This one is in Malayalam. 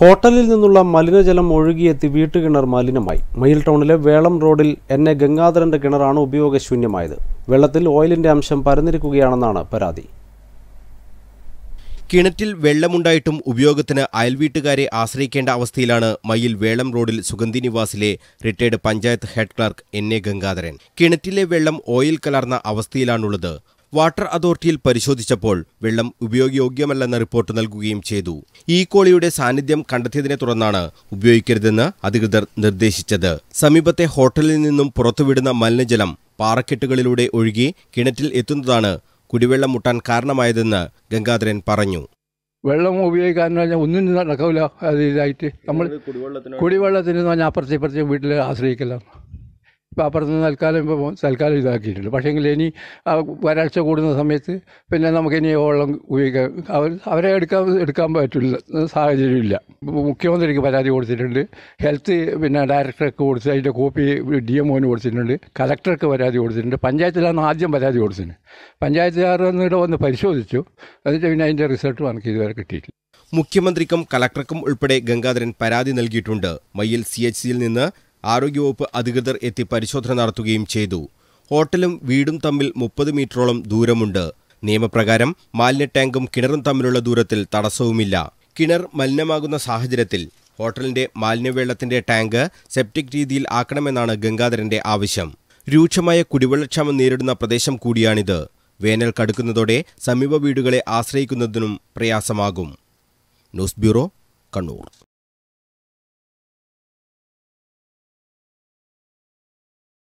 ഹോട്ടലിൽ നിന്നുള്ള മലിനജലം ഒഴുകിയെത്തി വീട്ടുകിണർ മലിനമായി മയിൽ ടൗണിലെ വേളം റോഡിൽ എ ഗംഗാധരന്റെ കിണറാണ് ഉപയോഗശൂന്യമായത് വെള്ളത്തിൽ ഓയിലിന്റെ അംശം പരന്നിരിക്കുകയാണെന്നാണ് പരാതി കിണറ്റിൽ വെള്ളമുണ്ടായിട്ടും ഉപയോഗത്തിന് അയൽവീട്ടുകാരെ ആശ്രയിക്കേണ്ട അവസ്ഥയിലാണ് മയിൽ വേളം റോഡിൽ സുഗന്ധി നിവാസിലെ retired panchayat head clerk N A Gangadharan കിണറ്റിലെ വെള്ളം ഓയിൽ കലർന്ന അവസ്ഥയിലാണുള്ളത് വാട്ടർ അതോറിറ്റിയിൽ പരിശോധിച്ചപ്പോൾ വെള്ളം ഉപയോഗയോഗ്യമല്ലെന്ന റിപ്പോർട്ട് നൽകുകയും ചെയ്തു ഈ കോളിയുടെ സാന്നിധ്യം കണ്ടെത്തിയതിനെ തുടർന്നാണ് ഉപയോഗിക്കരുതെന്ന് അധികൃതർ നിർദ്ദേശിച്ചത് സമീപത്തെ ഹോട്ടലിൽ നിന്നും പുറത്തുവിടുന്ന മലിനജലം പാറക്കെട്ടുകളിലൂടെ ഒഴുകി കിണറ്റിൽ എത്തുന്നതാണ് കുടിവെള്ളം മുട്ടാൻ കാരണമായതെന്ന് ഗംഗാധരൻ പറഞ്ഞു വെള്ളം ഉപയോഗിക്കാന്ന് പറഞ്ഞാൽ ഒന്നും നടക്കില്ല അത് ഇതായിട്ട് നമ്മൾ കുടിവെള്ളത്തിന് പറഞ്ഞാൽ അപ്പുറത്തെ ഇപ്പുറത്തെ വീട്ടിൽ ആശ്രയിക്കലാണ് നിന്ന് തൽക്കാലം ഇപ്പോൾ തൽക്കാലം ഇതാക്കിയിട്ടുണ്ട് എങ്കിൽ ഇനി വരാഴ്ച കൂടുന്ന സമയത്ത് പിന്നെ നമുക്കിനി വെള്ളം ഉപയോഗിക്കാം അവർ അവരെ എടുക്കാൻ എടുക്കാൻ പറ്റില്ല സാഹചര്യമില്ല മുഖ്യമന്ത്രിക്ക് പരാതി കൊടുത്തിട്ടുണ്ട് ഹെൽത്ത് പിന്നെ ഡയറക്ടർക്ക് കൊടുത്ത് അതിൻ്റെ കോപ്പി ഡി എം ഒന് കൊടുത്തിട്ടുണ്ട് കലക്ടർക്ക് പരാതി കൊടുത്തിട്ടുണ്ട് പഞ്ചായത്തിലാണ് ആദ്യം പരാതി കൊടുത്തത് പഞ്ചായത്തുകാർ എന്നിട്ട് വന്ന് പരിശോധിച്ചു എന്നിട്ട് പിന്നെ അതിൻ്റെ റിസൾട്ട് നമുക്ക് ഇതുവരെ കിട്ടിയിട്ടില്ല മുഖ്യമന്ത്രിക്കും കലക്ടർക്കും ഉൾപ്പെടെ ഗംഗാധരൻ പരാതി നൽകിയിട്ടുണ്ട് മയ്യിൽ സി എച്ച് സിയിൽ നിന്ന് ആരോഗ്യവകുപ്പ് അധികൃതർ എത്തി പരിശോധന നടത്തുകയും ചെയ്തു ഹോട്ടലും വീടും തമ്മിൽ മുപ്പത് മീറ്ററോളം ദൂരമുണ്ട് നിയമപ്രകാരം മാലിന്യ ടാങ്കും കിണറും തമ്മിലുള്ള ദൂരത്തിൽ തടസ്സവുമില്ല കിണർ മലിനമാകുന്ന സാഹചര്യത്തിൽ ഹോട്ടലിന്റെ മാലിന്യവെള്ളത്തിന്റെ ടാങ്ക് സെപ്റ്റിക് രീതിയിൽ ആക്കണമെന്നാണ് ഗംഗാധരന്റെ ആവശ്യം രൂക്ഷമായ കുടിവെള്ളക്ഷാമം നേരിടുന്ന പ്രദേശം കൂടിയാണിത് വേനൽ കടുക്കുന്നതോടെ സമീപ വീടുകളെ ആശ്രയിക്കുന്നതിനും പ്രയാസമാകും ന്യൂസ് ബ്യൂറോ കണ്ണൂർ